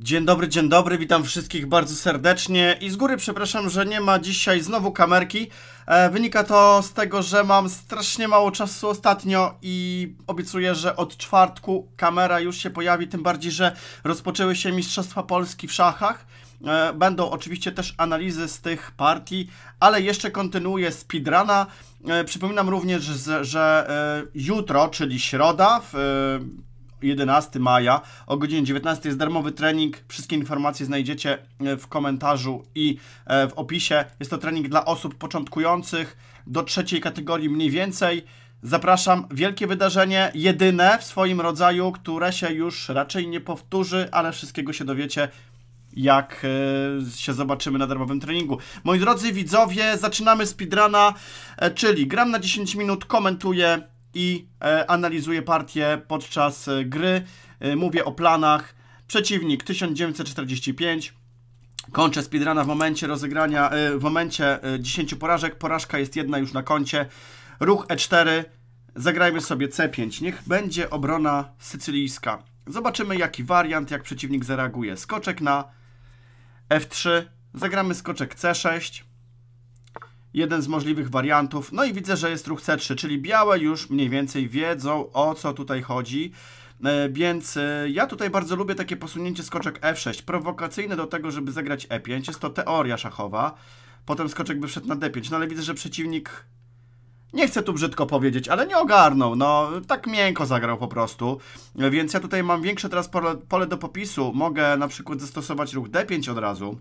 Dzień dobry, dzień dobry, witam wszystkich bardzo serdecznie i z góry przepraszam, że nie ma dzisiaj znowu kamerki. E, wynika to z tego, że mam strasznie mało czasu ostatnio i obiecuję, że od czwartku kamera już się pojawi, tym bardziej, że rozpoczęły się Mistrzostwa Polski w szachach. E, będą oczywiście też analizy z tych partii, ale jeszcze kontynuuję speedruna. E, przypominam również, że, że e, jutro, czyli środa, w 11 maja o godzinie 19 jest darmowy trening. Wszystkie informacje znajdziecie e, w komentarzu i e, w opisie. Jest to trening dla osób początkujących do trzeciej kategorii mniej więcej. Zapraszam, wielkie wydarzenie, jedyne w swoim rodzaju, które się już raczej nie powtórzy, ale wszystkiego się dowiecie jak e, się zobaczymy na darmowym treningu. Moi drodzy widzowie, zaczynamy speedruna, czyli gram na 10 minut, komentuję, i e, analizuję partię podczas e, gry. E, mówię o planach. Przeciwnik 1945. Kończę speedruna w momencie rozegrania, w momencie 10 porażek. Porażka jest jedna już na koncie. Ruch E4. Zagrajmy sobie C5. Niech będzie obrona sycylijska. Zobaczymy jaki wariant, jak przeciwnik zareaguje. Skoczek na F3. Zagramy skoczek C6 jeden z możliwych wariantów. No i widzę, że jest ruch C3, czyli białe już mniej więcej wiedzą o co tutaj chodzi. E, więc e, ja tutaj bardzo lubię takie posunięcie skoczek F6, prowokacyjne do tego, żeby zagrać E5. Jest to teoria szachowa. Potem skoczek by wszedł na D5, no ale widzę, że przeciwnik... Nie chcę tu brzydko powiedzieć, ale nie ogarnął, no tak miękko zagrał po prostu. E, więc ja tutaj mam większe teraz pole, pole do popisu. Mogę na przykład zastosować ruch D5 od razu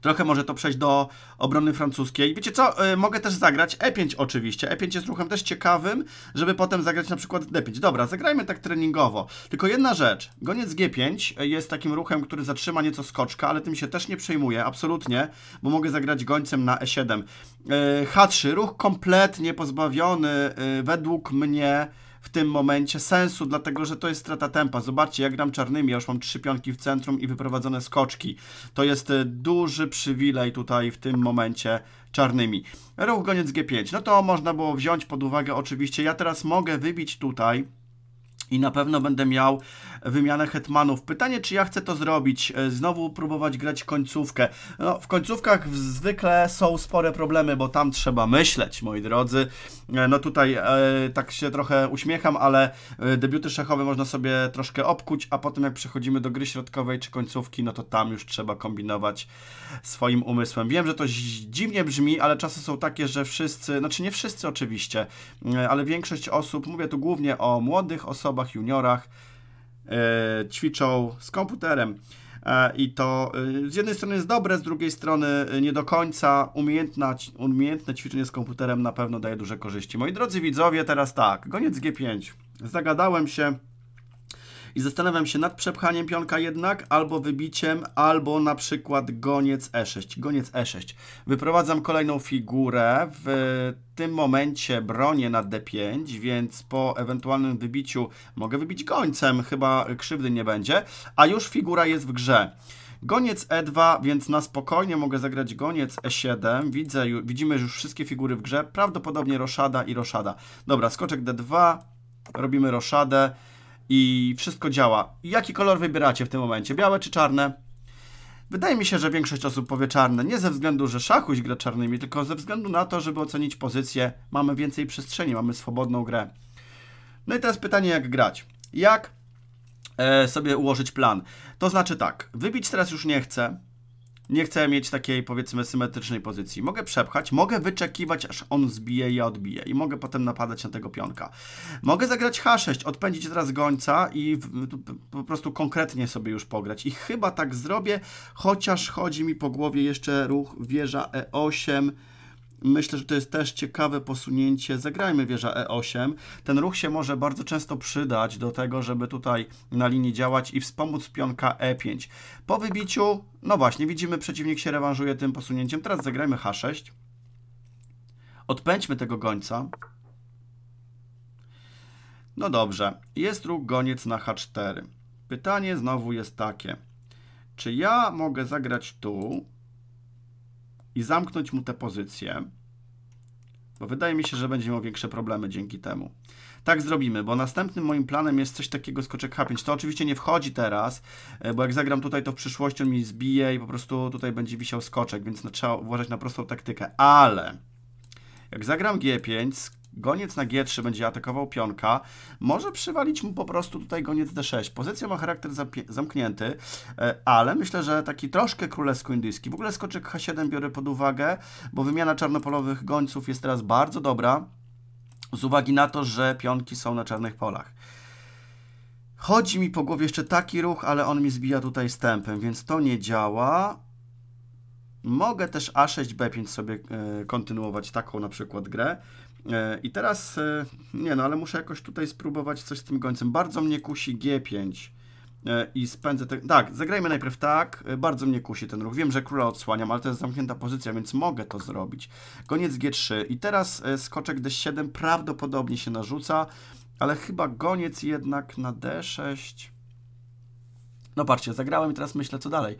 Trochę może to przejść do obrony francuskiej. Wiecie co, y, mogę też zagrać E5 oczywiście. E5 jest ruchem też ciekawym, żeby potem zagrać na przykład D5. Dobra, zagrajmy tak treningowo. Tylko jedna rzecz. Goniec G5 jest takim ruchem, który zatrzyma nieco skoczka, ale tym się też nie przejmuję, absolutnie, bo mogę zagrać gońcem na E7. Y, H3, ruch kompletnie pozbawiony y, według mnie w tym momencie sensu, dlatego że to jest strata tempa. Zobaczcie, jak gram czarnymi, ja już mam trzy pionki w centrum i wyprowadzone skoczki. To jest e, duży przywilej tutaj w tym momencie czarnymi. Ruch goniec G5, no to można było wziąć pod uwagę oczywiście. Ja teraz mogę wybić tutaj i na pewno będę miał wymianę hetmanów. Pytanie, czy ja chcę to zrobić? E, znowu próbować grać końcówkę. No, w końcówkach zwykle są spore problemy, bo tam trzeba myśleć, moi drodzy. E, no tutaj e, tak się trochę uśmiecham, ale e, debiuty szachowe można sobie troszkę obkuć, a potem jak przechodzimy do gry środkowej czy końcówki, no to tam już trzeba kombinować swoim umysłem. Wiem, że to dziwnie brzmi, ale czasy są takie, że wszyscy, znaczy nie wszyscy oczywiście, ale większość osób, mówię tu głównie o młodych osobach, osobach, juniorach, e, ćwiczą z komputerem. E, I to e, z jednej strony jest dobre, z drugiej strony nie do końca. Umiejętna, umiejętne ćwiczenie z komputerem na pewno daje duże korzyści. Moi drodzy widzowie, teraz tak, goniec G5. Zagadałem się, i zastanawiam się nad przepchaniem pionka jednak, albo wybiciem, albo na przykład goniec e6. Goniec e6. Wyprowadzam kolejną figurę. W tym momencie bronię na d5, więc po ewentualnym wybiciu mogę wybić gońcem, chyba krzywdy nie będzie, a już figura jest w grze. Goniec E2, więc na spokojnie mogę zagrać goniec E7. Widzę, widzimy już wszystkie figury w grze. Prawdopodobnie roszada i roszada. Dobra, skoczek D2, robimy roszadę i wszystko działa. Jaki kolor wybieracie w tym momencie? Białe czy czarne? Wydaje mi się, że większość osób powie czarne, nie ze względu, że szachuś gra czarnymi, tylko ze względu na to, żeby ocenić pozycję, mamy więcej przestrzeni, mamy swobodną grę. No i teraz pytanie, jak grać? Jak e, sobie ułożyć plan? To znaczy tak, wybić teraz już nie chcę, nie chcę mieć takiej, powiedzmy, symetrycznej pozycji. Mogę przepchać, mogę wyczekiwać, aż on zbije i ja odbiję. I mogę potem napadać na tego pionka. Mogę zagrać H6, odpędzić teraz gońca i po prostu konkretnie sobie już pograć. I chyba tak zrobię, chociaż chodzi mi po głowie jeszcze ruch wieża E8, myślę, że to jest też ciekawe posunięcie. Zagrajmy wieża E8. Ten ruch się może bardzo często przydać do tego, żeby tutaj na linii działać i wspomóc pionka E5. Po wybiciu, no właśnie, widzimy, przeciwnik się rewanżuje tym posunięciem. Teraz zagrajmy H6. Odpędźmy tego gońca. No dobrze, jest ruch goniec na H4. Pytanie znowu jest takie. Czy ja mogę zagrać tu i zamknąć mu tę pozycję? Bo wydaje mi się, że będzie miał większe problemy dzięki temu. Tak zrobimy, bo następnym moim planem jest coś takiego skoczek H5. To oczywiście nie wchodzi teraz, e, bo jak zagram tutaj, to w przyszłości on mi zbije i po prostu tutaj będzie wisiał skoczek, więc trzeba uważać na prostą taktykę. Ale jak zagram G5, goniec na G3 będzie atakował pionka, może przywalić mu po prostu tutaj goniec D6. Pozycja ma charakter zamknięty, e, ale myślę, że taki troszkę królewsko-indyjski. W ogóle skoczek H7 biorę pod uwagę, bo wymiana czarnopolowych gońców jest teraz bardzo dobra, z uwagi na to, że pionki są na czarnych polach. Chodzi mi po głowie jeszcze taki ruch, ale on mi zbija tutaj stępem, więc to nie działa. Mogę też A6, B5 sobie e, kontynuować taką na przykład grę. E, I teraz, e, nie no, ale muszę jakoś tutaj spróbować coś z tym gońcem. Bardzo mnie kusi G5 e, i spędzę... Te... Tak, zagrajmy najpierw tak, bardzo mnie kusi ten ruch. Wiem, że króla odsłaniam, ale to jest zamknięta pozycja, więc mogę to zrobić. Goniec G3 i teraz skoczek D7 prawdopodobnie się narzuca, ale chyba goniec jednak na D6... No patrzcie, zagrałem i teraz myślę, co dalej.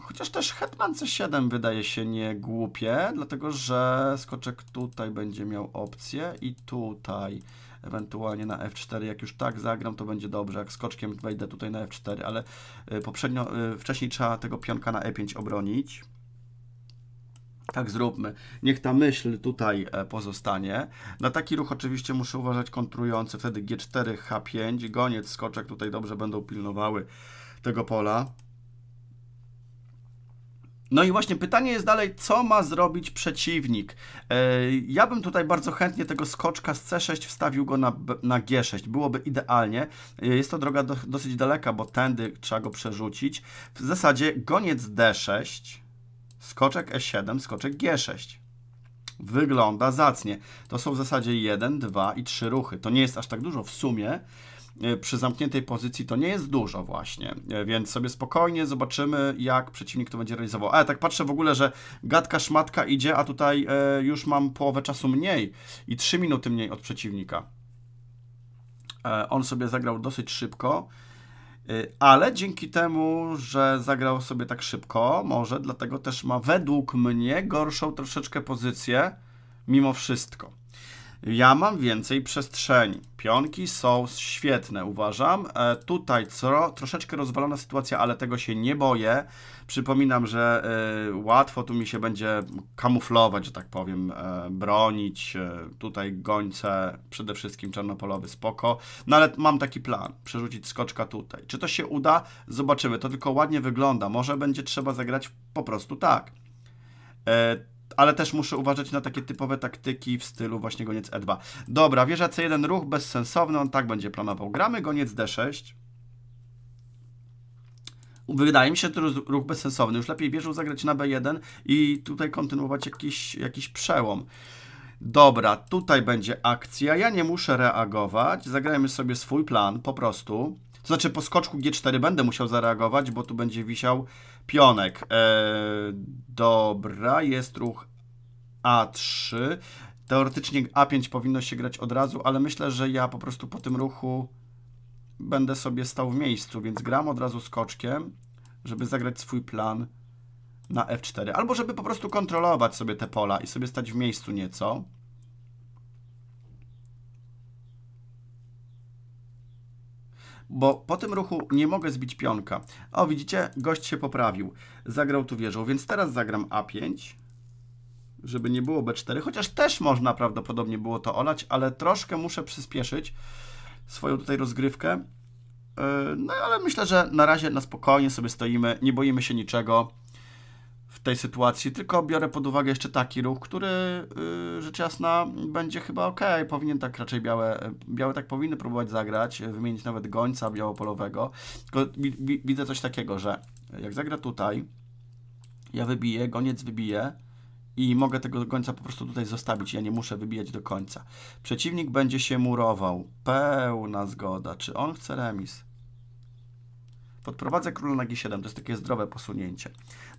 Chociaż też Hetman C7 wydaje się nie głupie, dlatego że skoczek tutaj będzie miał opcję i tutaj ewentualnie na F4. Jak już tak zagram, to będzie dobrze. Jak skoczkiem wejdę tutaj na F4, ale y, poprzednio, y, wcześniej trzeba tego pionka na E5 obronić. Tak zróbmy. Niech ta myśl tutaj e, pozostanie. Na taki ruch oczywiście muszę uważać kontrujący. Wtedy G4, H5, goniec, skoczek tutaj dobrze będą pilnowały tego pola. No i właśnie pytanie jest dalej, co ma zrobić przeciwnik? E, ja bym tutaj bardzo chętnie tego skoczka z C6 wstawił go na, na G6. Byłoby idealnie. E, jest to droga do, dosyć daleka, bo tędy trzeba go przerzucić. W zasadzie goniec D6, skoczek E7, skoczek G6. Wygląda zacnie. To są w zasadzie 1, 2 i 3 ruchy. To nie jest aż tak dużo w sumie, E, przy zamkniętej pozycji to nie jest dużo właśnie, e, więc sobie spokojnie zobaczymy, jak przeciwnik to będzie realizował. A, tak patrzę w ogóle, że gadka szmatka idzie, a tutaj e, już mam połowę czasu mniej i 3 minuty mniej od przeciwnika. E, on sobie zagrał dosyć szybko, e, ale dzięki temu, że zagrał sobie tak szybko, może dlatego też ma według mnie gorszą troszeczkę pozycję mimo wszystko. Ja mam więcej przestrzeni. Pionki są świetne, uważam. E, tutaj co, troszeczkę rozwalona sytuacja, ale tego się nie boję. Przypominam, że e, łatwo tu mi się będzie kamuflować, że tak powiem, e, bronić. E, tutaj gońce, przede wszystkim czarnopolowy, spoko. No ale mam taki plan, przerzucić skoczka tutaj. Czy to się uda? Zobaczymy. To tylko ładnie wygląda. Może będzie trzeba zagrać po prostu tak. E, ale też muszę uważać na takie typowe taktyki w stylu właśnie goniec E2. Dobra, wieża C1 ruch bezsensowny, on tak będzie planował. Gramy goniec D6. Wydaje mi się to ruch bezsensowny. Już lepiej wieżą zagrać na B1 i tutaj kontynuować jakiś, jakiś przełom. Dobra, tutaj będzie akcja. Ja nie muszę reagować. Zagrajmy sobie swój plan po prostu. To znaczy po skoczku G4 będę musiał zareagować, bo tu będzie wisiał pionek. E, dobra, jest ruch A3. Teoretycznie A5 powinno się grać od razu, ale myślę, że ja po prostu po tym ruchu będę sobie stał w miejscu, więc gram od razu skoczkiem, żeby zagrać swój plan na F4. Albo żeby po prostu kontrolować sobie te pola i sobie stać w miejscu nieco. bo po tym ruchu nie mogę zbić pionka. O, widzicie, gość się poprawił. Zagrał tu wieżą, więc teraz zagram A5, żeby nie było B4, chociaż też można prawdopodobnie było to olać, ale troszkę muszę przyspieszyć swoją tutaj rozgrywkę. E, no ale myślę, że na razie na spokojnie sobie stoimy, nie boimy się niczego w tej sytuacji, tylko biorę pod uwagę jeszcze taki ruch, który y, rzecz jasna będzie chyba ok. Powinien tak raczej białe, białe tak powinny próbować zagrać, y, wymienić nawet gońca białopolowego. Tylko widzę coś takiego, że jak zagra tutaj, ja wybiję, goniec wybije i mogę tego gońca po prostu tutaj zostawić. Ja nie muszę wybijać do końca. Przeciwnik będzie się murował. Pełna zgoda. Czy on chce remis? Podprowadzę króla na g7. To jest takie zdrowe posunięcie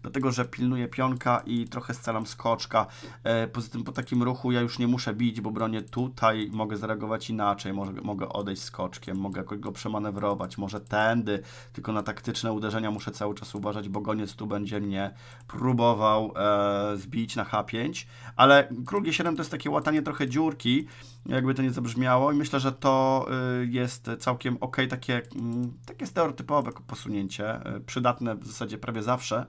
dlatego że pilnuję pionka i trochę scalam skoczka. E, poza tym po takim ruchu ja już nie muszę bić, bo bronię tutaj, mogę zareagować inaczej, może, mogę odejść skoczkiem, mogę jakoś go przemanewrować, może tędy, tylko na taktyczne uderzenia muszę cały czas uważać, bo goniec tu będzie mnie próbował e, zbić na H5, ale król G7 to jest takie łatanie trochę dziurki, jakby to nie zabrzmiało i myślę, że to y, jest całkiem ok, takie, mm, takie stereotypowe posunięcie, y, przydatne w zasadzie prawie zawsze,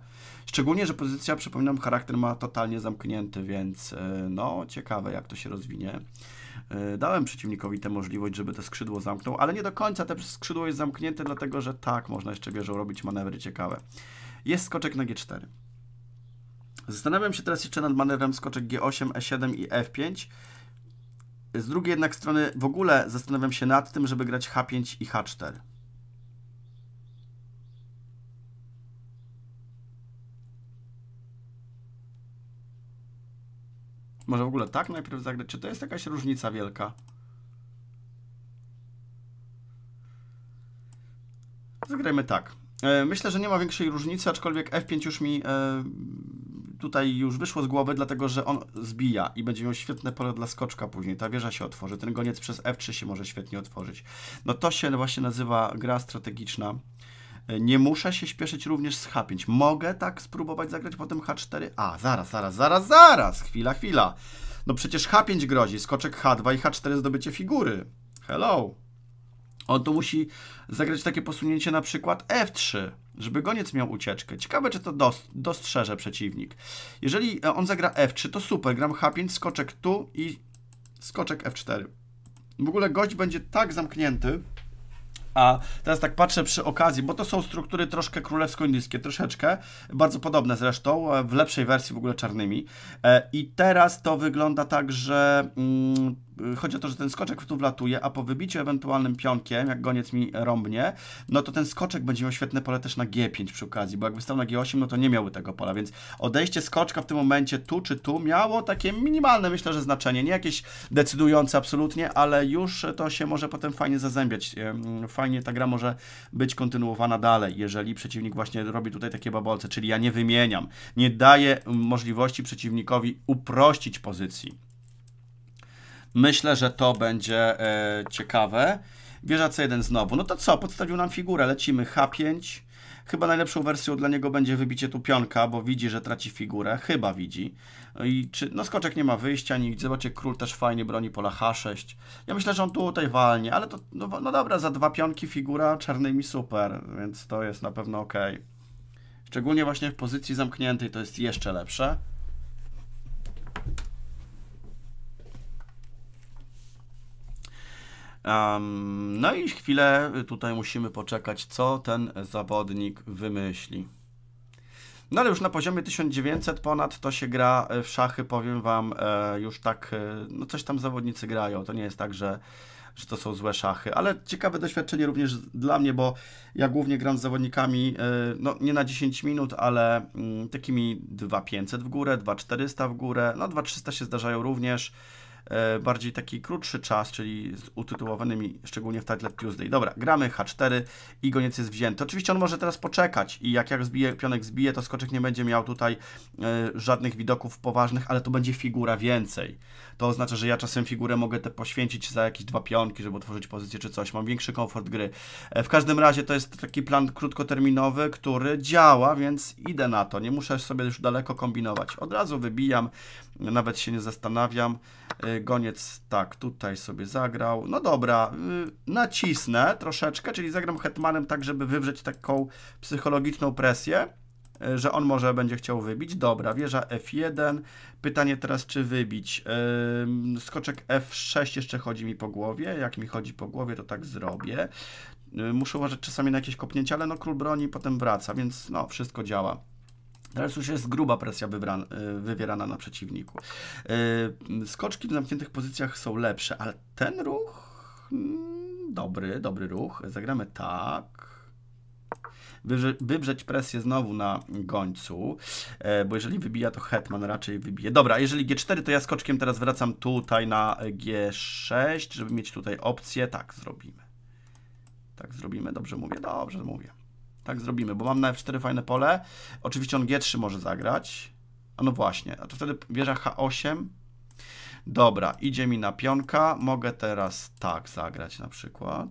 szczególnie, że pozycja, przypominam, charakter ma totalnie zamknięty, więc y, no, ciekawe jak to się rozwinie. Dałem przeciwnikowi tę możliwość, żeby to skrzydło zamknął, ale nie do końca te skrzydło jest zamknięte, dlatego że tak, można jeszcze wieżą robić manewry ciekawe. Jest skoczek na G4. Zastanawiam się teraz jeszcze nad manewrem skoczek G8, E7 i F5. Z drugiej jednak strony w ogóle zastanawiam się nad tym, żeby grać H5 i H4. Może w ogóle tak najpierw zagrać? Czy to jest jakaś różnica wielka? Zagrajmy tak. E, myślę, że nie ma większej różnicy, aczkolwiek F5 już mi e, tutaj już wyszło z głowy, dlatego że on zbija i będzie miał świetne pole dla skoczka później. Ta wieża się otworzy, ten goniec przez F3 się może świetnie otworzyć. No to się właśnie nazywa gra strategiczna. E, nie muszę się śpieszyć również z H5. Mogę tak spróbować zagrać potem H4. A, zaraz, zaraz, zaraz, zaraz! Chwila, chwila. No przecież H5 grozi, skoczek H2 i H4 zdobycie figury. Hello! On tu musi zagrać takie posunięcie na przykład F3 żeby goniec miał ucieczkę. Ciekawe, czy to dostrzeże przeciwnik. Jeżeli e, on zagra F3, to super. Gram H5, skoczek tu i skoczek F4. W ogóle gość będzie tak zamknięty, a teraz tak patrzę przy okazji, bo to są struktury troszkę królewsko-indyjskie, troszeczkę, bardzo podobne zresztą, e, w lepszej wersji w ogóle czarnymi. E, I teraz to wygląda tak, że... Mm, Y, chodzi o to, że ten skoczek tu wlatuje, a po wybiciu ewentualnym pionkiem, jak goniec mi rąbnie, no to ten skoczek będzie miał świetne pole też na G5 przy okazji, bo jakby stał na G8, no to nie miałby tego pola, więc odejście skoczka w tym momencie tu czy tu miało takie minimalne, myślę, że znaczenie, nie jakieś decydujące absolutnie, ale już to się może potem fajnie zazębiać, fajnie ta gra może być kontynuowana dalej, jeżeli przeciwnik właśnie robi tutaj takie babolce, czyli ja nie wymieniam, nie daję możliwości przeciwnikowi uprościć pozycji. Myślę, że to będzie e, ciekawe. Wieża C1 znowu. No to co? Podstawił nam figurę. Lecimy H5. Chyba najlepszą wersją dla niego będzie wybicie tu pionka, bo widzi, że traci figurę. Chyba widzi. No I czy, no skoczek nie ma wyjścia, nic. Zobaczcie, król też fajnie broni pola H6. Ja myślę, że on tutaj walnie, ale to, no, no dobra, za dwa pionki figura mi super, więc to jest na pewno ok. Szczególnie właśnie w pozycji zamkniętej to jest jeszcze lepsze. Um, no i chwilę tutaj musimy poczekać, co ten zawodnik wymyśli. No ale już na poziomie 1900 ponad to się gra e, w szachy, powiem Wam, e, już tak, e, no coś tam zawodnicy grają. To nie jest tak, że, że to są złe szachy, ale ciekawe doświadczenie również dla mnie, bo ja głównie gram z zawodnikami, e, no nie na 10 minut, ale mm, takimi 2500 w górę, 2400 w górę, no 2300 się zdarzają również. E, bardziej taki krótszy czas, czyli z utytułowanymi, szczególnie w Title Tuesday. Dobra, gramy H4 i goniec jest wzięty. Oczywiście on może teraz poczekać i jak jak zbije, pionek zbije, to skoczek nie będzie miał tutaj e, żadnych widoków poważnych, ale to będzie figura więcej. To oznacza, że ja czasem figurę mogę te poświęcić za jakieś dwa pionki, żeby otworzyć pozycję czy coś. Mam większy komfort gry. E, w każdym razie to jest taki plan krótkoterminowy, który działa, więc idę na to. Nie muszę sobie już daleko kombinować. Od razu wybijam, nawet się nie zastanawiam. Goniec tak, tutaj sobie zagrał. No dobra, y, nacisnę troszeczkę, czyli zagram hetmanem tak, żeby wywrzeć taką psychologiczną presję, y, że on może będzie chciał wybić. Dobra, wieża F1. Pytanie teraz, czy wybić. Y, skoczek F6 jeszcze chodzi mi po głowie. Jak mi chodzi po głowie, to tak zrobię. Muszę uważać czasami na jakieś kopnięcia, ale no król broni potem wraca, więc no, wszystko działa. Teraz już jest gruba presja wybrana, y, wywierana na przeciwniku. Y, skoczki w zamkniętych pozycjach są lepsze, ale ten ruch. Mm, dobry, dobry ruch. Zagramy tak. Wybrzeć wywrzeć presję znowu na gońcu, e, bo jeżeli wybija, to Hetman raczej wybije. Dobra, jeżeli G4, to ja skoczkiem teraz wracam tutaj na G6, żeby mieć tutaj opcję. Tak zrobimy. Tak zrobimy, dobrze mówię? Dobrze mówię. Tak zrobimy, bo mam na F4 fajne pole. Oczywiście on G3 może zagrać. A no właśnie, a to wtedy wieża H8. Dobra, idzie mi na pionka. Mogę teraz tak zagrać na przykład.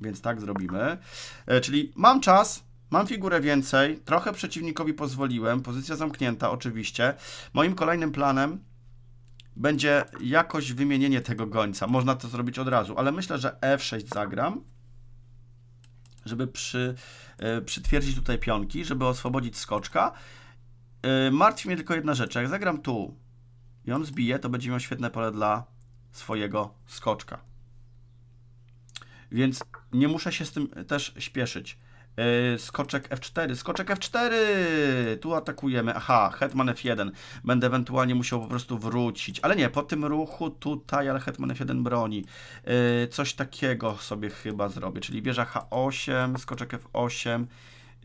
Więc tak zrobimy. E, czyli mam czas, Mam figurę więcej, trochę przeciwnikowi pozwoliłem, pozycja zamknięta oczywiście. Moim kolejnym planem będzie jakoś wymienienie tego gońca. Można to zrobić od razu, ale myślę, że F6 zagram żeby przy, e, przytwierdzić tutaj pionki, żeby oswobodzić skoczka. E, martwi mnie tylko jedna rzecz. Jak zagram tu i on zbije, to będzie miał świetne pole dla swojego skoczka. Więc nie muszę się z tym też śpieszyć. E, skoczek F4, skoczek F4! Tu atakujemy. Aha, hetman F1. Będę ewentualnie musiał po prostu wrócić. Ale nie, po tym ruchu tutaj, ale hetman F1 broni. Yy, coś takiego sobie chyba zrobię. Czyli wieża H8, skoczek F8.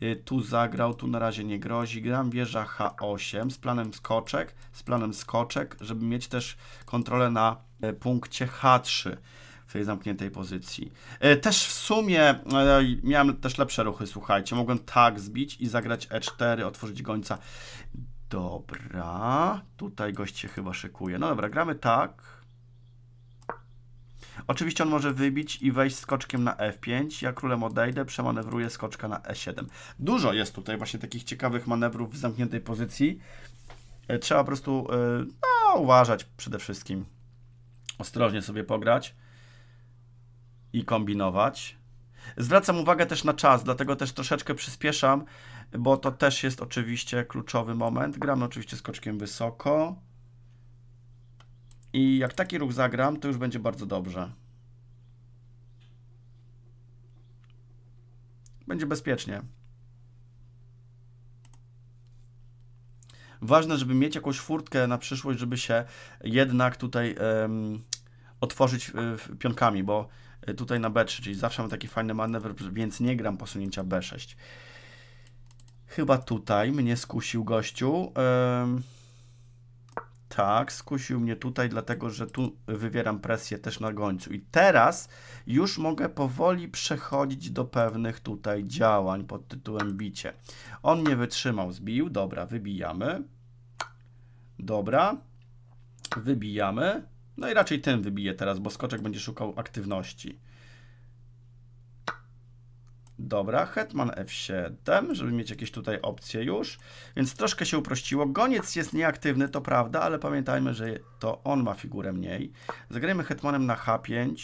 Yy, e, tu zagrał, tu na razie nie grozi. Gram wieża H8 z planem skoczek, z planem skoczek, żeby mieć też kontrolę na punkcie H3 w tej zamkniętej pozycji. E, też w sumie e, miałem też lepsze ruchy, słuchajcie. Mogłem tak zbić i zagrać E4, otworzyć gońca. Dobra, tutaj gość się chyba szykuje. No dobra, gramy tak. Oczywiście on może wybić i wejść skoczkiem na F5. E ja królem odejdę, przemanewruję skoczka na E7. Dużo jest tutaj właśnie takich ciekawych manewrów w zamkniętej pozycji. Trzeba po prostu no, uważać przede wszystkim. Ostrożnie sobie pograć i kombinować. Zwracam uwagę też na czas, dlatego też troszeczkę przyspieszam, bo to też jest oczywiście kluczowy moment. Gramy oczywiście skoczkiem wysoko. I jak taki ruch zagram, to już będzie bardzo dobrze. Będzie bezpiecznie. Ważne, żeby mieć jakąś furtkę na przyszłość, żeby się jednak tutaj um, otworzyć y, pionkami, bo Y, tutaj na B3, czyli zawsze mam taki fajny manewr, więc nie gram posunięcia B6. Chyba tutaj mnie skusił gościu. Ehm, tak, skusił mnie tutaj, dlatego że tu wywieram presję też na gońcu. I teraz już mogę powoli przechodzić do pewnych tutaj działań pod tytułem bicie. On mnie wytrzymał, zbił, dobra, wybijamy. Dobra, wybijamy. No i raczej ten wybije teraz, bo skoczek będzie szukał aktywności. Dobra, hetman f7, żeby mieć jakieś tutaj opcje już. Więc troszkę się uprościło. Goniec jest nieaktywny, to prawda, ale pamiętajmy, że to on ma figurę mniej. Zagrajmy hetmanem na h5.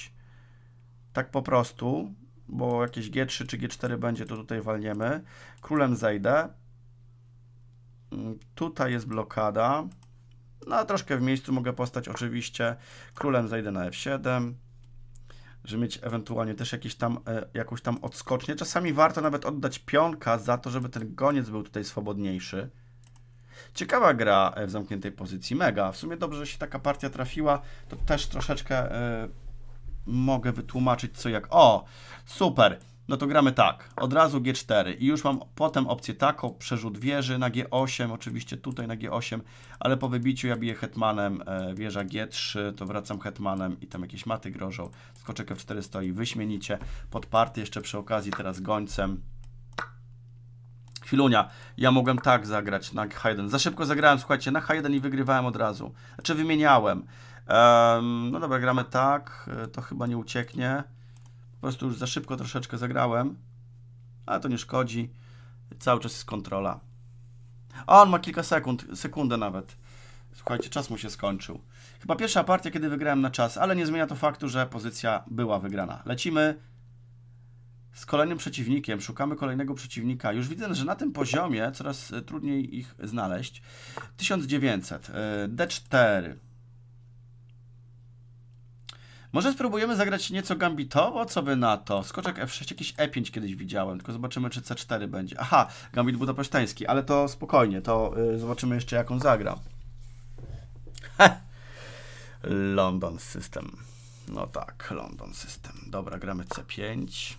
Tak po prostu, bo jakieś g3 czy g4 będzie, to tutaj walniemy. Królem zejdę. Mm, tutaj jest blokada. No, a troszkę w miejscu mogę postać oczywiście. Królem zajdę na F7 żeby mieć ewentualnie też jakieś tam, e, jakąś tam odskocznię. Czasami warto nawet oddać pionka za to, żeby ten goniec był tutaj swobodniejszy. Ciekawa gra e, w zamkniętej pozycji, mega. W sumie dobrze, że się taka partia trafiła, to też troszeczkę e, mogę wytłumaczyć co jak... O, super! no to gramy tak, od razu G4 i już mam potem opcję taką, przerzut wieży na G8, oczywiście tutaj na G8, ale po wybiciu ja biję hetmanem, e, wieża G3, to wracam hetmanem i tam jakieś maty grożą, skoczek F4 stoi wyśmienicie, podparty jeszcze przy okazji teraz gońcem, Chwilunia, ja mogłem tak zagrać na H1. Za szybko zagrałem, słuchajcie, na H1 i wygrywałem od razu. Znaczy wymieniałem. no dobra, gramy tak, e, to chyba nie ucieknie. Po prostu już za szybko troszeczkę zagrałem, ale to nie szkodzi. Cały czas jest kontrola. A on ma kilka sekund, sekundę nawet. Słuchajcie, czas mu się skończył. Chyba pierwsza partia, kiedy wygrałem na czas, ale nie zmienia to faktu, że pozycja była wygrana. Lecimy z kolejnym przeciwnikiem, szukamy kolejnego przeciwnika. Już widzę, że na tym poziomie coraz e, trudniej ich znaleźć. 1900, D4, może spróbujemy zagrać nieco gambitowo? Co by na to? Skoczek F6, jakiś E5 kiedyś widziałem, tylko zobaczymy, czy C4 będzie. Aha, gambit budapesztański, ale to spokojnie, to y, zobaczymy jeszcze, jak on zagra. London System. No tak, London System. Dobra, gramy C5.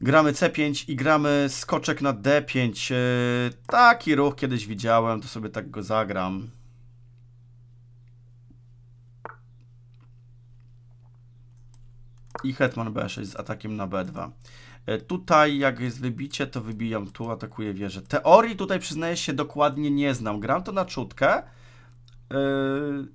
Gramy C5 i gramy skoczek na D5. Y, taki ruch kiedyś widziałem, to sobie tak go zagram. i hetman b6 z atakiem na b2. E, tutaj jak jest wybicie, to wybijam tu, atakuję wieżę. Teorii tutaj przyznaję się dokładnie nie znam. Gram to na czutkę. Yy...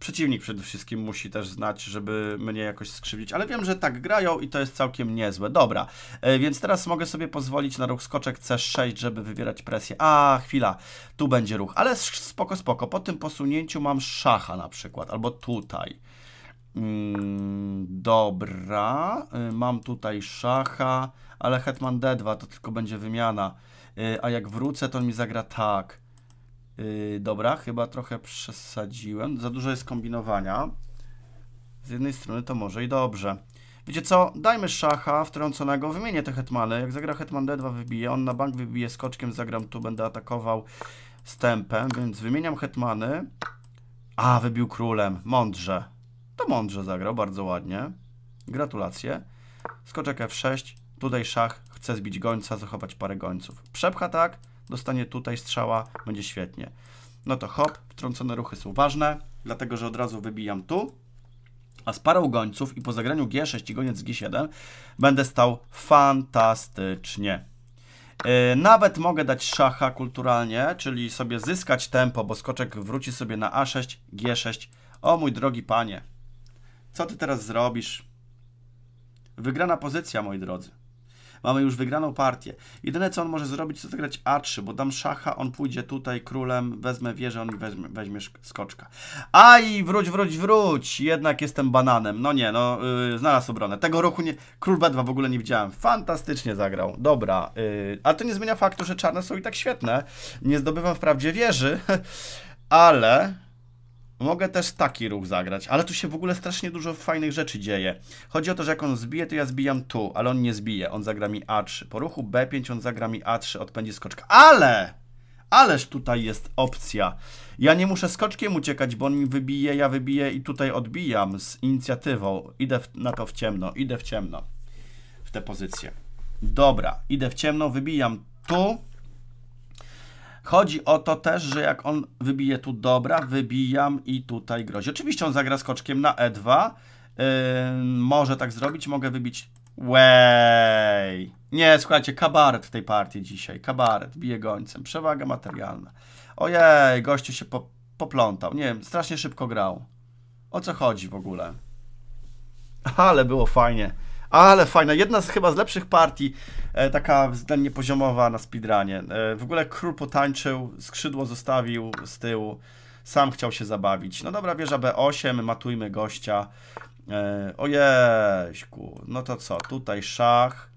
Przeciwnik przede wszystkim musi też znać, żeby mnie jakoś skrzywdzić, ale wiem, że tak grają i to jest całkiem niezłe. Dobra, yy, więc teraz mogę sobie pozwolić na ruch skoczek C6, żeby wywierać presję. A, chwila, tu będzie ruch, ale spoko, spoko. Po tym posunięciu mam szacha na przykład, albo tutaj. Mm, dobra, y, mam tutaj szacha, ale hetman d2 to tylko będzie wymiana. Y, a jak wrócę, to on mi zagra tak. Y, dobra, chyba trochę przesadziłem. Za dużo jest kombinowania. Z jednej strony to może i dobrze. Wiecie co, dajmy szacha wtrąconego, wymienię te hetmany. Jak zagra hetman d2 wybije, on na bank wybije skoczkiem, zagram tu, będę atakował stępem, więc wymieniam hetmany. A, wybił królem, mądrze, to mądrze zagrał, bardzo ładnie. Gratulacje. Skoczek F6, tutaj szach, chce zbić gońca, zachować parę gońców. Przepcha tak, dostanie tutaj strzała, będzie świetnie. No to hop, wtrącone ruchy są ważne, dlatego że od razu wybijam tu, a z parą gońców i po zagraniu G6 i goniec G7 będę stał fantastycznie. Y, nawet mogę dać szacha kulturalnie, czyli sobie zyskać tempo, bo skoczek wróci sobie na A6, G6. O mój drogi panie, co ty teraz zrobisz? Wygrana pozycja, moi drodzy. Mamy już wygraną partię. Jedyne, co on może zrobić, to zagrać A3, bo dam szacha, on pójdzie tutaj królem, wezmę wieżę, on weźmie, weźmie skoczka. Aj, wróć, wróć, wróć! Jednak jestem bananem. No nie, no, yy, znalazł obronę. Tego ruchu nie... Król B2 w ogóle nie widziałem. Fantastycznie zagrał. Dobra. Yy, ale to nie zmienia faktu, że czarne są i tak świetne. Nie zdobywam wprawdzie wieży, ale Mogę też taki ruch zagrać, ale tu się w ogóle strasznie dużo fajnych rzeczy dzieje. Chodzi o to, że jak on zbije, to ja zbijam tu, ale on nie zbije. On zagra mi A3. Po ruchu B5 on zagra mi A3, odpędzi skoczka. Ale! Ależ tutaj jest opcja. Ja nie muszę skoczkiem uciekać, bo on mi wybije, ja wybiję i tutaj odbijam z inicjatywą. Idę w, na to w ciemno, idę w ciemno. W tę pozycję. Dobra, idę w ciemno, wybijam tu, Chodzi o to też, że jak on wybije tu dobra, wybijam i tutaj grozi. Oczywiście on zagra skoczkiem na e2. Yy, może tak zrobić, mogę wybić... Łej! Nie, słuchajcie, kabaret w tej partii dzisiaj. Kabaret, bije gońcem. Przewaga materialna. Ojej, gościu się po, poplątał. Nie wiem, strasznie szybko grał. O co chodzi w ogóle? Ale było fajnie. Ale fajna, jedna z chyba z lepszych partii, e, taka względnie poziomowa na speedrunie. E, w ogóle król potańczył, skrzydło zostawił z tyłu, sam chciał się zabawić. No dobra, wieża B8, matujmy gościa. E, no to co, tutaj szach,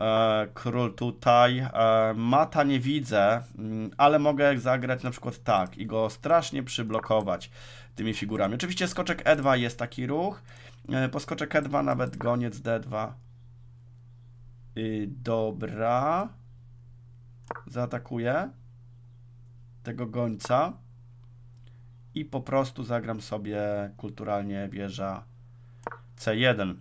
e, król tutaj, e, mata nie widzę, mm, ale mogę zagrać na przykład tak i go strasznie przyblokować tymi figurami. Oczywiście skoczek E2 jest taki ruch, E, poskoczę K2, nawet goniec D2. Yy, dobra. Zaatakuję tego gońca i po prostu zagram sobie kulturalnie wieża C1.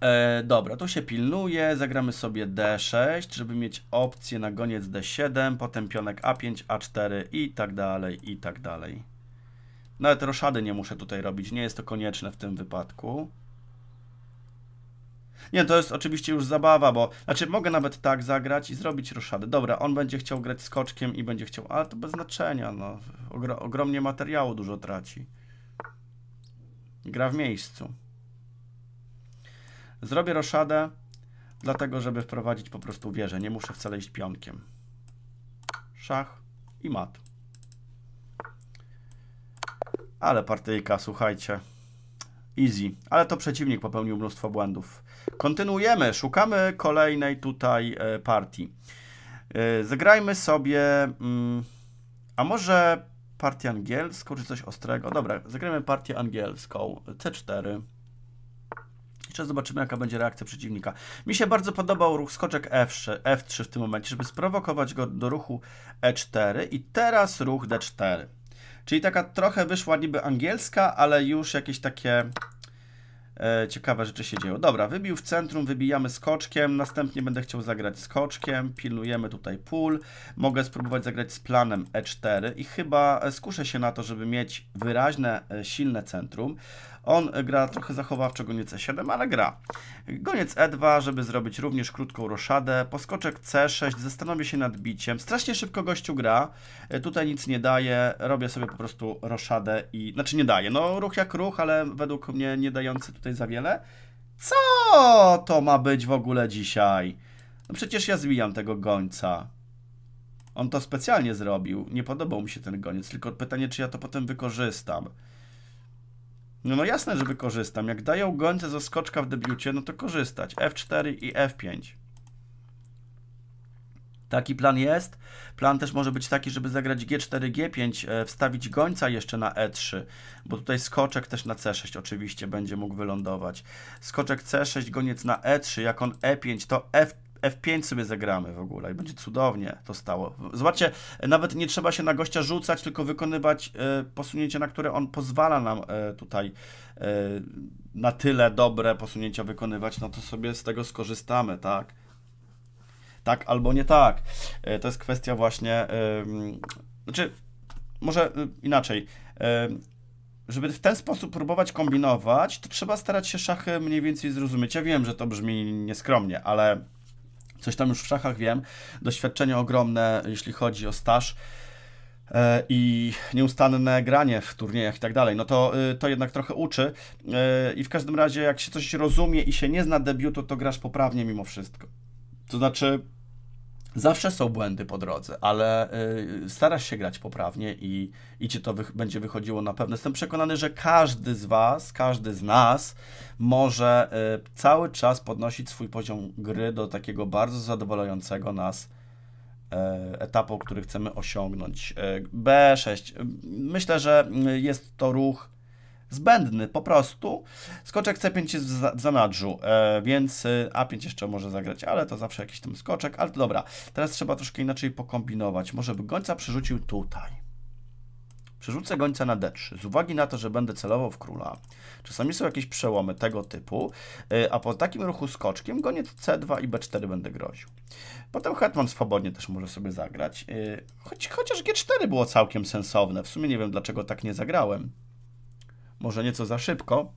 E, dobra, to się pilnuje. Zagramy sobie D6, żeby mieć opcję na goniec D7, potem pionek A5, A4 i tak dalej, i tak dalej. Nawet roszady nie muszę tutaj robić, nie jest to konieczne w tym wypadku. Nie, to jest oczywiście już zabawa, bo... Znaczy, mogę nawet tak zagrać i zrobić roszady. Dobra, on będzie chciał grać skoczkiem i będzie chciał... Ale to bez znaczenia, no. Ogro... Ogromnie materiału dużo traci. Gra w miejscu. Zrobię roszadę, dlatego żeby wprowadzić po prostu wieżę. Nie muszę wcale iść pionkiem. Szach i mat. Ale partyjka, słuchajcie. Easy. Ale to przeciwnik popełnił mnóstwo błędów. Kontynuujemy. Szukamy kolejnej tutaj e, partii. E, zagrajmy sobie... Mm, a może partię angielską, czy coś ostrego? Dobra, zagrajmy partię angielską. C4. Jeszcze zobaczymy, jaka będzie reakcja przeciwnika. Mi się bardzo podobał ruch skoczek F3, F3 w tym momencie, żeby sprowokować go do ruchu E4 i teraz ruch D4. Czyli taka trochę wyszła niby angielska, ale już jakieś takie e, ciekawe rzeczy się dzieją. Dobra, wybił w centrum, wybijamy skoczkiem, następnie będę chciał zagrać skoczkiem, pilnujemy tutaj pól, mogę spróbować zagrać z planem E4 i chyba e, skuszę się na to, żeby mieć wyraźne, e, silne centrum. On gra trochę zachowawczo goniec C7, e ale gra. Goniec E2, żeby zrobić również krótką roszadę. Poskoczek C6, zastanowię się nad biciem. Strasznie szybko gościu gra. E, tutaj nic nie daje, robię sobie po prostu roszadę i... Znaczy nie daje, no ruch jak ruch, ale według mnie nie dający tutaj za wiele. Co to ma być w ogóle dzisiaj? No przecież ja zwijam tego gońca. On to specjalnie zrobił. Nie podobał mi się ten goniec, tylko pytanie, czy ja to potem wykorzystam. No, no jasne, żeby korzystam. Jak dają gońce ze skoczka w debiucie, no to korzystać. F4 i F5. Taki plan jest. Plan też może być taki, żeby zagrać G4, G5, e, wstawić gońca jeszcze na E3, bo tutaj skoczek też na C6 oczywiście będzie mógł wylądować. Skoczek C6, goniec na E3, jak on E5, to F, F5 sobie zagramy w ogóle i będzie cudownie to stało. Zobaczcie, nawet nie trzeba się na gościa rzucać, tylko wykonywać y, e, posunięcie, na które on pozwala nam y, tutaj y, na tyle dobre posunięcia wykonywać, no to sobie z tego skorzystamy, tak? Tak albo nie tak. to jest kwestia właśnie, znaczy, może inaczej żeby w ten sposób próbować kombinować, to trzeba starać się szachy mniej więcej zrozumieć. Ja wiem, że to brzmi nieskromnie, ale Coś tam już w szachach wiem. Doświadczenie ogromne, jeśli chodzi o staż e, i nieustanne granie w turniejach i tak dalej, no to, y, to jednak trochę uczy e, i w każdym razie jak się coś rozumie i się nie zna debiutu, to grasz poprawnie mimo wszystko. To znaczy Zawsze są błędy po drodze, ale y, starasz się grać poprawnie i, i ci to będzie wychodziło na pewno. Jestem przekonany, że każdy z Was, każdy z nas może y, cały czas podnosić swój poziom gry do takiego bardzo zadowalającego nas y, etapu, który chcemy osiągnąć. Y, B6. Myślę, że y, jest to ruch zbędny po prostu. Skoczek C5 jest w zanadrzu, e, więc y, A5 jeszcze może zagrać, ale to zawsze jakiś tam skoczek. Ale to dobra, teraz trzeba troszkę inaczej pokombinować. Może by gońca przerzucił tutaj. Przerzucę gońca na D3 z uwagi na to, że będę celował w króla. Czasami są jakieś przełomy tego typu, y, a po takim ruchu skoczkiem goniec C2 i B4 będę groził. Potem hetman swobodnie też może sobie zagrać, y, choć, chociaż G4 było całkiem sensowne. W sumie nie wiem, dlaczego tak nie zagrałem może nieco za szybko,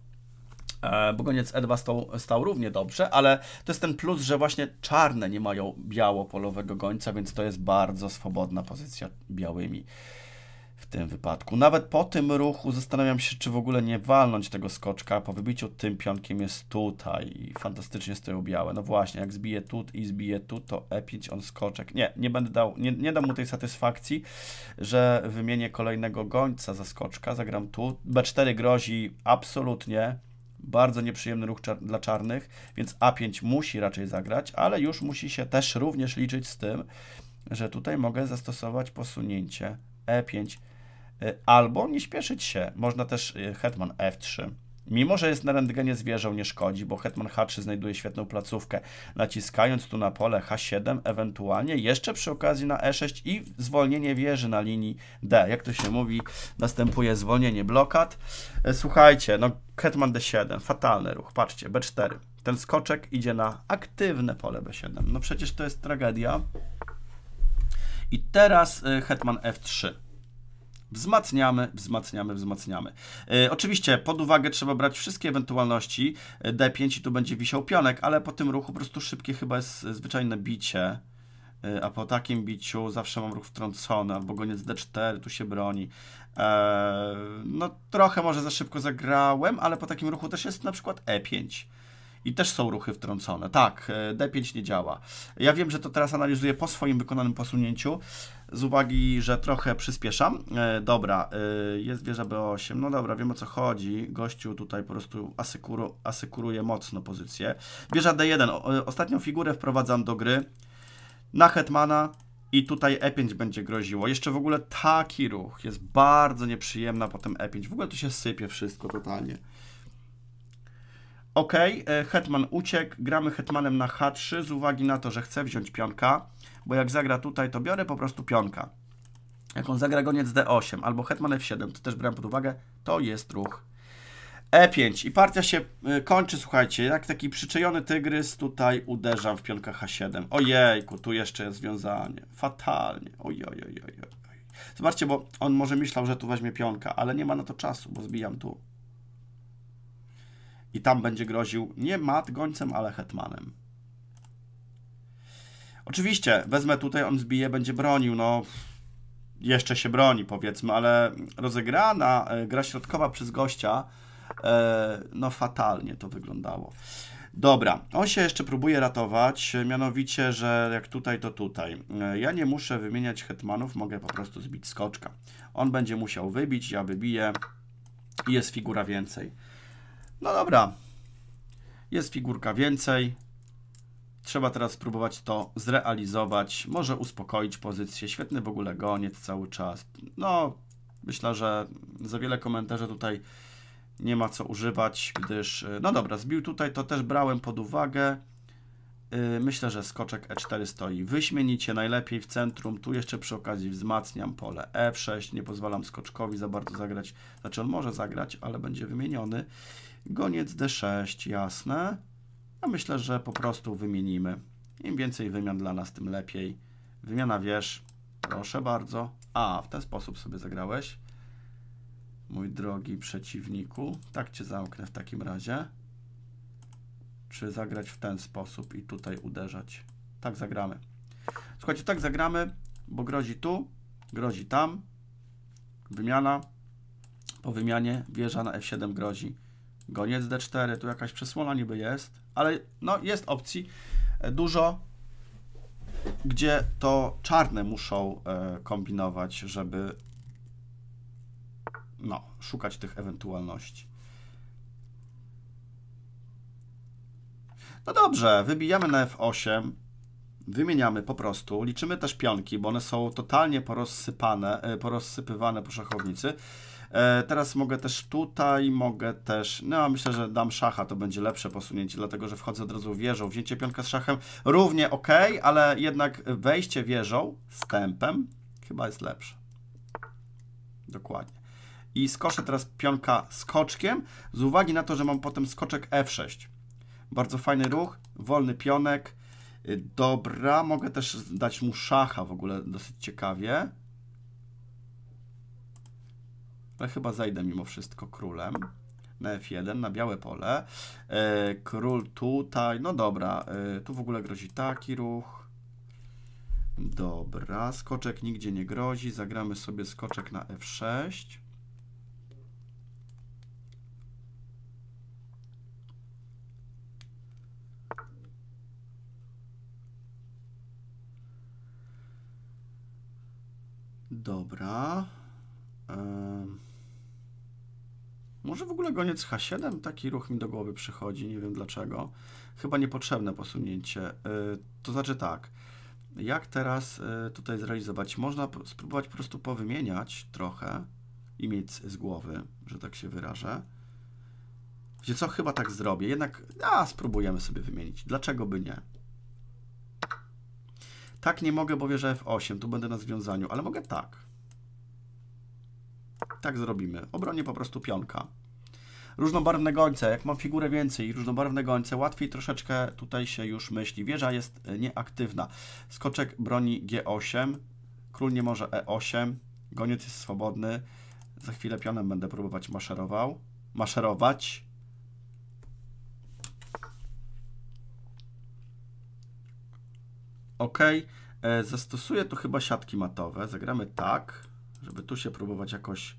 e, Bogoniec E2 stał, stał, równie dobrze, ale to jest ten plus, że właśnie czarne nie mają biało-polowego gońca, więc to jest bardzo swobodna pozycja białymi tym wypadku. Nawet po tym ruchu zastanawiam się, czy w ogóle nie walnąć tego skoczka. Po wybiciu tym pionkiem jest tutaj i fantastycznie stoją białe. No właśnie, jak zbije tu i zbije tu, to E5 on skoczek. Nie, nie będę dał, nie, nie dam mu tej satysfakcji, że wymienię kolejnego gońca za skoczka. Zagram tu. B4 grozi absolutnie. Bardzo nieprzyjemny ruch czar dla czarnych, więc A5 musi raczej zagrać, ale już musi się też również liczyć z tym, że tutaj mogę zastosować posunięcie E5 Y, albo nie śpieszyć się. Można też y, hetman f3. Mimo, że jest na rentgenie zwierzę, nie szkodzi, bo hetman h3 znajduje świetną placówkę, naciskając tu na pole h7, ewentualnie jeszcze przy okazji na e6 i zwolnienie wieży na linii d. Jak to się mówi, następuje zwolnienie blokad. Y, słuchajcie, no hetman d7, fatalny ruch, patrzcie, b4. Ten skoczek idzie na aktywne pole b7. No przecież to jest tragedia. I teraz hetman f3 wzmacniamy, wzmacniamy, wzmacniamy. E, oczywiście pod uwagę trzeba brać wszystkie ewentualności. E, D5 i tu będzie wisiał pionek, ale po tym ruchu po prostu szybkie chyba jest zwyczajne bicie. E, a po takim biciu zawsze mam ruch wtrącony, albo goniec D4, tu się broni. E, no trochę może za szybko zagrałem, ale po takim ruchu też jest na przykład E5 i też są ruchy wtrącone. Tak, e, D5 nie działa. Ja wiem, że to teraz analizuję po swoim wykonanym posunięciu, z uwagi, że trochę przyspieszam. E, dobra, e, jest wieża B8, no dobra, wiem o co chodzi. Gościu tutaj po prostu asykuru, asykuruje mocno pozycję. Wieża D1, ostatnią figurę wprowadzam do gry na Hetmana, i tutaj E5 będzie groziło. Jeszcze w ogóle taki ruch jest bardzo nieprzyjemna, potem E5. W ogóle tu się sypie wszystko totalnie. Ok, e, hetman uciekł, gramy hetmanem na h3 z uwagi na to, że chcę wziąć pionka, bo jak zagra tutaj, to biorę po prostu pionka. Jak on zagra goniec d8 albo hetman f7, to też brałem pod uwagę, to jest ruch e5. I partia się e, kończy, słuchajcie, jak taki przyczajony tygrys tutaj uderza w pionka h7. Ojejku, tu jeszcze jest związanie. Fatalnie. Ojojojoj. Oj, oj, oj. Zobaczcie, bo on może myślał, że tu weźmie pionka, ale nie ma na to czasu, bo zbijam tu i tam będzie groził nie mat gońcem, ale hetmanem. Oczywiście, wezmę tutaj, on zbije, będzie bronił, no jeszcze się broni powiedzmy, ale rozegrana e, gra środkowa przez gościa, e, no fatalnie to wyglądało. Dobra, on się jeszcze próbuje ratować, mianowicie, że jak tutaj, to tutaj. E, ja nie muszę wymieniać hetmanów, mogę po prostu zbić skoczka. On będzie musiał wybić, ja wybiję i jest figura więcej. No dobra. Jest figurka więcej. Trzeba teraz spróbować to zrealizować. Może uspokoić pozycję. Świetny w ogóle goniec cały czas. No, myślę, że za wiele komentarzy tutaj nie ma co używać, gdyż... Y, no dobra, zbił tutaj, to też brałem pod uwagę. Y, myślę, że skoczek E4 stoi wyśmienicie, najlepiej w centrum. Tu jeszcze przy okazji wzmacniam pole E6. Nie pozwalam skoczkowi za bardzo zagrać. Znaczy on może zagrać, ale będzie wymieniony. Goniec D6, jasne. A myślę, że po prostu wymienimy. Im więcej wymian dla nas, tym lepiej. Wymiana wież, proszę bardzo. A, w ten sposób sobie zagrałeś. Mój drogi przeciwniku, tak cię zamknę w takim razie. Czy zagrać w ten sposób i tutaj uderzać? Tak zagramy. Słuchajcie, tak zagramy, bo grozi tu, grozi tam. Wymiana. Po wymianie wieża na F7 grozi goniec D4, tu jakaś przesłona niby jest, ale no jest opcji e, dużo, gdzie to czarne muszą e, kombinować, żeby no, szukać tych ewentualności. No dobrze, wybijamy na F8, wymieniamy po prostu, liczymy też pionki, bo one są totalnie porozsypane, e, porozsypywane po szachownicy. E, teraz mogę też tutaj, mogę też, no myślę, że dam szacha, to będzie lepsze posunięcie, dlatego że wchodzę od razu wieżą. Wzięcie pionka z szachem równie ok, ale jednak wejście wieżą z tempem chyba jest lepsze. Dokładnie. I skoszę teraz pionka skoczkiem, z uwagi na to, że mam potem skoczek F6. Bardzo fajny ruch, wolny pionek. Y, dobra, mogę też dać mu szacha w ogóle dosyć ciekawie. No chyba zajdę mimo wszystko królem na F1, na białe pole. E, król tutaj, no dobra, e, tu w ogóle grozi taki ruch. Dobra, skoczek nigdzie nie grozi, zagramy sobie skoczek na F6. Dobra. Może w ogóle goniec H7? Taki ruch mi do głowy przychodzi, nie wiem dlaczego. Chyba niepotrzebne posunięcie. Y, to znaczy tak, jak teraz y, tutaj zrealizować? Można spróbować po prostu powymieniać trochę i mieć z głowy, że tak się wyrażę. Wiecie co, chyba tak zrobię. Jednak, a, spróbujemy sobie wymienić. Dlaczego by nie? Tak nie mogę, bo wierzę F8, tu będę na związaniu, ale mogę tak tak zrobimy. Obronię po prostu pionka. Różnobarwne gońce. Jak mam figurę więcej i różnobarwne gońce, łatwiej troszeczkę tutaj się już myśli. Wieża jest e, nieaktywna. Skoczek broni G8. Król nie może E8. Goniec jest swobodny. Za chwilę pionem będę próbować maszerował. Maszerować. Ok. E, zastosuję tu chyba siatki matowe. Zagramy tak, żeby tu się próbować jakoś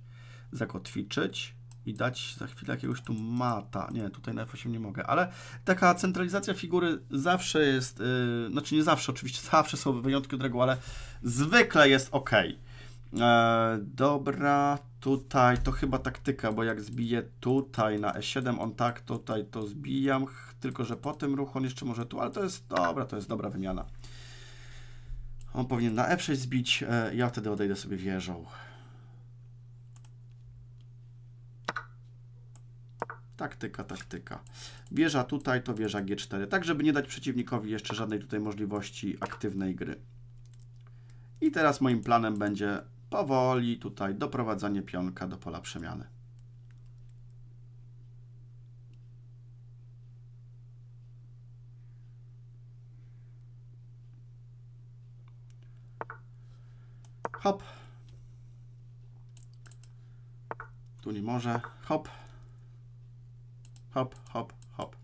zakotwiczyć i dać za chwilę jakiegoś tu mata. Nie, tutaj na F8 nie mogę, ale taka centralizacja figury zawsze jest, yy, znaczy nie zawsze, oczywiście zawsze są wyjątki od reguły, ale zwykle jest ok. E, dobra, tutaj to chyba taktyka, bo jak zbiję tutaj na E7, on tak tutaj to zbijam, tylko że po tym ruchu on jeszcze może tu, ale to jest dobra, to jest dobra wymiana. On powinien na F6 zbić, e, ja wtedy odejdę sobie wieżą. Taktyka, taktyka. Wieża tutaj, to wieża G4. Tak, żeby nie dać przeciwnikowi jeszcze żadnej tutaj możliwości aktywnej gry. I teraz moim planem będzie powoli tutaj doprowadzanie pionka do pola przemiany. Hop. Tu nie może. Hop hop, hop, hop.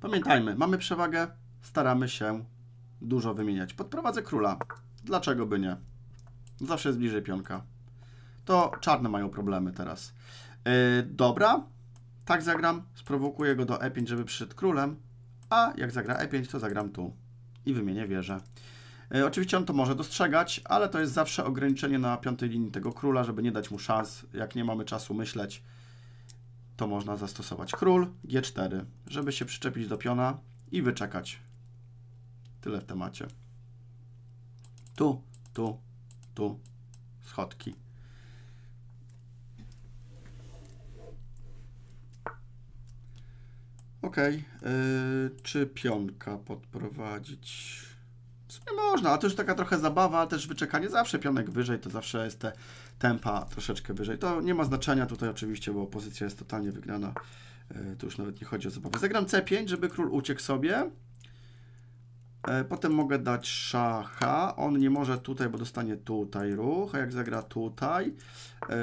Pamiętajmy, mamy przewagę, staramy się dużo wymieniać. Podprowadzę króla. Dlaczego by nie? Zawsze jest bliżej pionka. To czarne mają problemy teraz. Yy, dobra, tak zagram, sprowokuję go do e5, żeby przyszedł królem, a jak zagra e5, to zagram tu i wymienię wieżę. E, oczywiście on to może dostrzegać, ale to jest zawsze ograniczenie na piątej linii tego króla, żeby nie dać mu szans. Jak nie mamy czasu myśleć, to można zastosować król G4, żeby się przyczepić do piona i wyczekać. Tyle w temacie. Tu, tu, tu, schodki. Ok, yy, e, czy pionka podprowadzić? Nie można, ale to już taka trochę zabawa, też wyczekanie. Zawsze pionek wyżej, to zawsze jest te tempa troszeczkę wyżej. To nie ma znaczenia tutaj oczywiście, bo pozycja jest totalnie wygrana. E, tu już nawet nie chodzi o zabawę. Zagram C5, żeby król uciekł sobie. E, potem mogę dać szacha. On nie może tutaj, bo dostanie tutaj ruch. A jak zagra tutaj... E,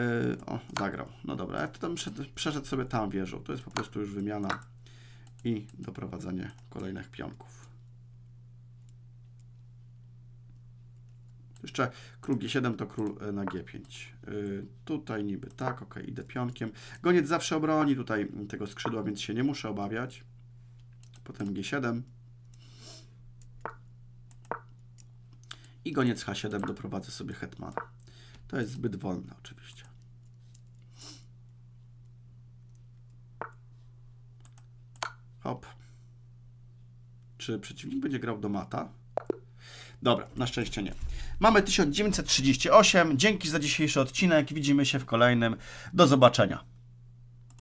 o, zagrał. No dobra, to tam przeszedł sobie tam wieżą. To jest po prostu już wymiana i doprowadzenie kolejnych pionków. Jeszcze król G7 to król e, na G5. Yy, tutaj niby tak, ok, idę pionkiem. Goniec zawsze obroni tutaj mm, tego skrzydła, więc się nie muszę obawiać. Potem G7. I goniec H7 doprowadzę sobie hetmana. To jest zbyt wolne oczywiście. Hop. Czy przeciwnik będzie grał do mata? Dobra, na szczęście nie. Mamy 1938. Dzięki za dzisiejszy odcinek. Widzimy się w kolejnym. Do zobaczenia.